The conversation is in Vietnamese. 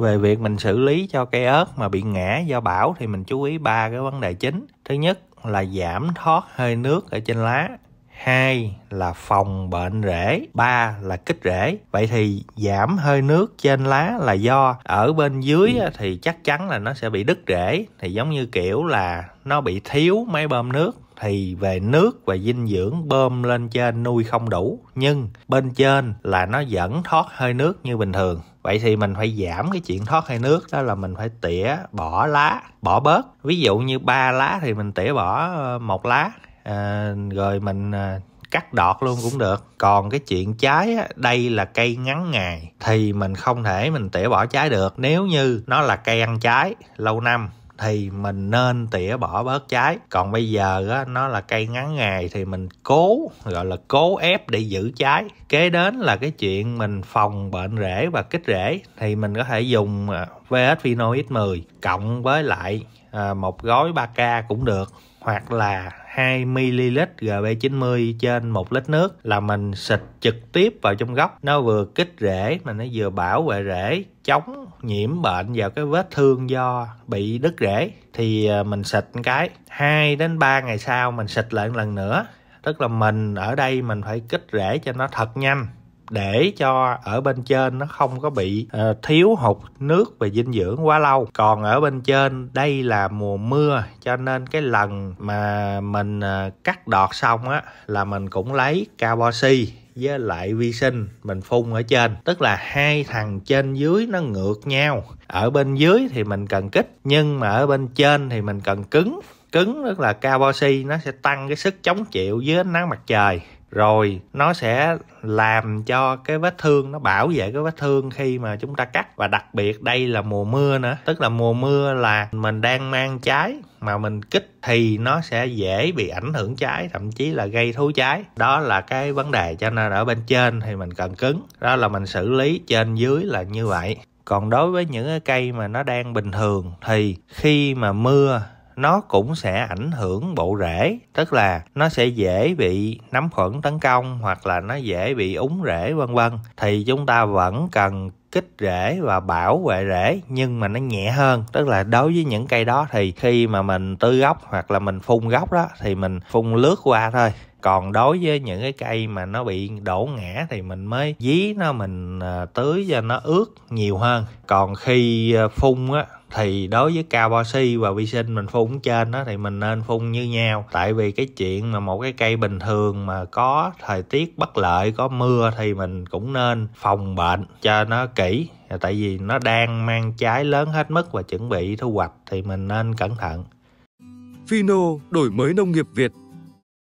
về việc mình xử lý cho cây ớt mà bị ngã do bão thì mình chú ý ba cái vấn đề chính thứ nhất là giảm thoát hơi nước ở trên lá hai là phòng bệnh rễ ba là kích rễ vậy thì giảm hơi nước trên lá là do ở bên dưới thì chắc chắn là nó sẽ bị đứt rễ thì giống như kiểu là nó bị thiếu máy bơm nước thì về nước và dinh dưỡng bơm lên trên nuôi không đủ nhưng bên trên là nó vẫn thoát hơi nước như bình thường vậy thì mình phải giảm cái chuyện thoát hơi nước đó là mình phải tỉa bỏ lá bỏ bớt ví dụ như ba lá thì mình tỉa bỏ ờ, một lá à, rồi mình ờ, cắt đọt luôn cũng được còn cái chuyện trái á, đây là cây ngắn ngày thì mình không thể mình tỉa bỏ trái được nếu như nó là cây ăn trái lâu năm thì mình nên tỉa bỏ bớt trái còn bây giờ á, nó là cây ngắn ngày thì mình cố gọi là cố ép để giữ trái kế đến là cái chuyện mình phòng bệnh rễ và kích rễ thì mình có thể dùng à, VH Pinoid 10 cộng với lại à, một gói 3K cũng được hoặc là 2ml GB90 trên 1 lít nước là mình xịt trực tiếp vào trong gốc nó vừa kích rễ mà nó vừa bảo vệ rễ chống nhiễm bệnh vào cái vết thương do bị đứt rễ thì à, mình xịt cái 2 đến 3 ngày sau mình xịt lại một lần nữa tức là mình ở đây mình phải kích rễ cho nó thật nhanh để cho ở bên trên nó không có bị uh, thiếu hụt nước và dinh dưỡng quá lâu còn ở bên trên đây là mùa mưa cho nên cái lần mà mình uh, cắt đọt xong á là mình cũng lấy cao carboxy với lại vi sinh mình phun ở trên tức là hai thằng trên dưới nó ngược nhau ở bên dưới thì mình cần kích nhưng mà ở bên trên thì mình cần cứng cứng tức là cao carboxy nó sẽ tăng cái sức chống chịu dưới ánh nắng mặt trời rồi nó sẽ làm cho cái vết thương nó bảo vệ cái vết thương khi mà chúng ta cắt và đặc biệt đây là mùa mưa nữa tức là mùa mưa là mình đang mang trái mà mình kích thì nó sẽ dễ bị ảnh hưởng trái thậm chí là gây thú trái đó là cái vấn đề cho nên ở bên trên thì mình cần cứng đó là mình xử lý trên dưới là như vậy còn đối với những cái cây mà nó đang bình thường thì khi mà mưa nó cũng sẽ ảnh hưởng bộ rễ tức là nó sẽ dễ bị nấm khuẩn tấn công hoặc là nó dễ bị úng rễ vân vân thì chúng ta vẫn cần kích rễ và bảo vệ rễ nhưng mà nó nhẹ hơn tức là đối với những cây đó thì khi mà mình tưới gốc hoặc là mình phun gốc đó thì mình phun lướt qua thôi còn đối với những cái cây mà nó bị đổ ngã thì mình mới dí nó mình ờ, tưới cho nó ướt nhiều hơn còn khi ờ, phun á thì đối với cao boxy và vi sinh mình phun trên đó thì mình nên phun như nhau tại vì cái chuyện mà một cái cây bình thường mà có thời tiết bất lợi có mưa thì mình cũng nên phòng bệnh cho nó kỹ tại vì nó đang mang trái lớn hết mức và chuẩn bị thu hoạch thì mình nên cẩn thận Fino đổi mới nông nghiệp Việt